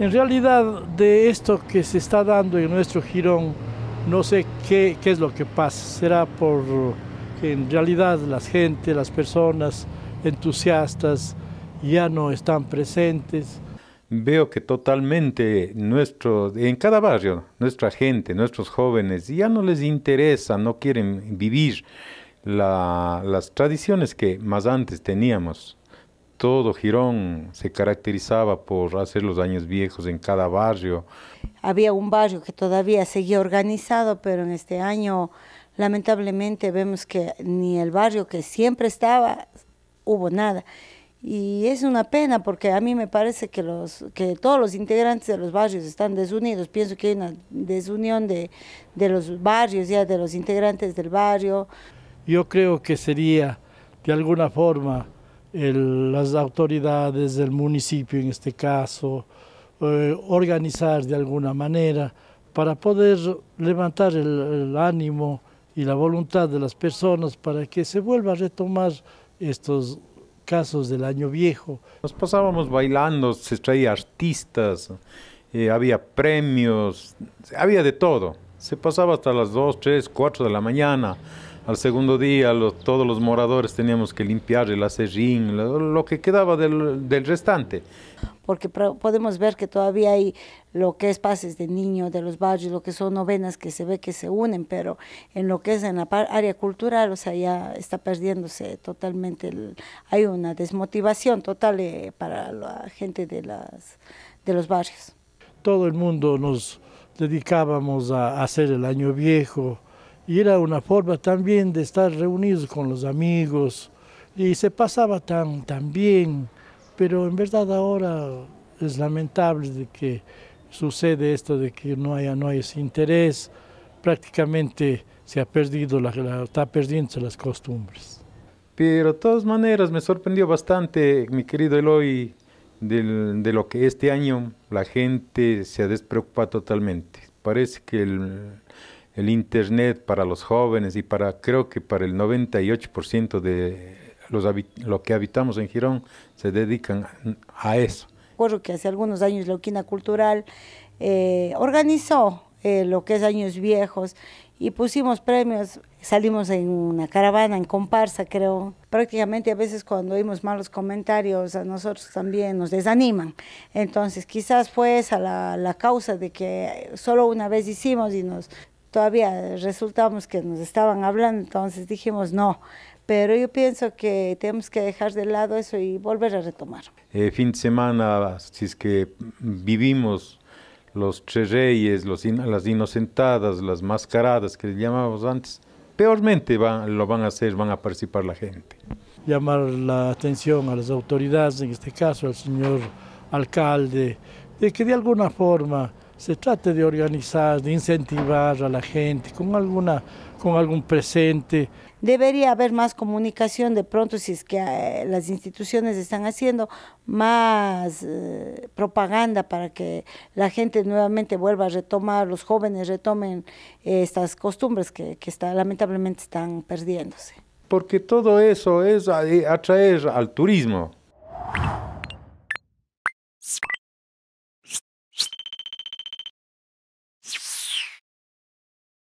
En realidad, de esto que se está dando en nuestro jirón, no sé qué, es lo que pasa. Será por en realidad las gente, las personas entusiastas ya no están presentes. Veo que totalmente nuestro, en cada barrio, nuestra gente, nuestros jóvenes, ya no les interesa, no quieren vivir las tradiciones que más antes teníamos todo Girón se caracterizaba por hacer los años viejos en cada barrio. Había un barrio que todavía seguía organizado, pero en este año lamentablemente vemos que ni el barrio que siempre estaba hubo nada. Y es una pena porque a mí me parece que, los, que todos los integrantes de los barrios están desunidos. Pienso que hay una desunión de, de los barrios, ya de los integrantes del barrio. Yo creo que sería de alguna forma las autoridades del municipio en este caso, eh, organizar de alguna manera para poder levantar el, el, ánimo y la voluntad de las personas para que se vuelva a retomar estos casos del año viejo. Nos pasábamos bailando, se traía artistas, eh, había premios, había de todo. Se pasaba hasta las 2, 3, 4 de la mañana. Al segundo día todos los moradores teníamos que limpiar el acerrín, lo, que quedaba del, restante. Porque podemos ver que todavía hay lo que es pases de niños de los barrios, lo que son novenas que se ve que se unen, pero en lo que es en la área cultural, o sea, ya está perdiéndose totalmente, hay una desmotivación total eh, para la gente de, las, de los barrios. Todo el mundo nos dedicábamos a hacer el año viejo, y era una forma también de estar reunidos con los amigos y se pasaba tan, tan bien, pero en verdad ahora es lamentable de que sucede esto de que no haya, no hay ese interés, prácticamente se ha perdido, la, la, está perdiendo las costumbres. Pero de todas maneras me sorprendió bastante, mi querido Eloy, de lo que este año la gente se ha despreocupado totalmente. Parece que el, el Internet para los jóvenes y para, creo que para el 98% de los lo que habitamos en Girón se dedican a eso. Recuerdo que hace algunos años la Oquina Cultural eh, organizó eh, lo que es Años Viejos y pusimos premios, salimos en una caravana, en comparsa creo. Prácticamente a veces cuando oímos malos comentarios a nosotros también nos desaniman. Entonces quizás fue esa la, la causa de que solo una vez hicimos y nos todavía resultamos que nos estaban hablando, entonces dijimos no, pero yo pienso que tenemos que dejar de lado eso y volver a retomar. Eh, fin de semana, si es que vivimos los tres reyes, los las inocentadas, las mascaradas que llamábamos antes, peormente lo van a hacer, van a participar la gente. Llamar la atención a las autoridades, en este caso al señor alcalde, de que de alguna forma se trate de organizar, de incentivar a la gente con, alguna, con algún presente. Debería haber más comunicación de pronto si es que eh, las instituciones están haciendo más eh, propaganda para que la gente nuevamente vuelva a retomar, los jóvenes retomen eh, estas costumbres que, lamentablemente están perdiéndose. Porque todo eso es atraer al turismo